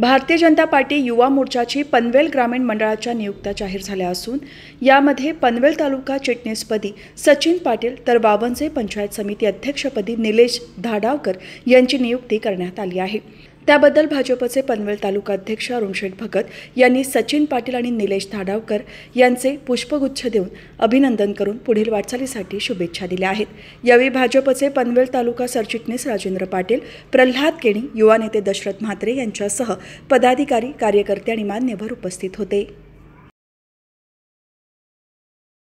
भारतीय जनता पार्टी युवा मोर्चाची पनवेल ग्रामीण मंडळाच्या नियुक्त्या जाहीर झाल्या असून यामध्ये पनवेल तालुका चिटणीसपदी सचिन पाटील तर बावनसे पंचायत समिती अध्यक्षपदी निलेश धाडावकर यांची नियुक्ती करण्यात आली आहे त्याबद्दल भाजपचे पनवेल तालुका अध्यक्ष अरुणशेठ भगत यांनी सचिन पाटील आणि निलेश धाडावकर यांचे पुष्पगुच्छ देऊन अभिनंदन करून पुढील वाटचालीसाठी शुभेच्छा दिल्या आहेत यावेळी भाजपचे पनवेल तालुका सरचिटणीस राजेंद्र पाटील प्रल्हाद केणी युवा नेते दशरथ म्हात्रे यांच्यासह पदाधिकारी कार्यकर्ते आणि मान्यवर उपस्थित होते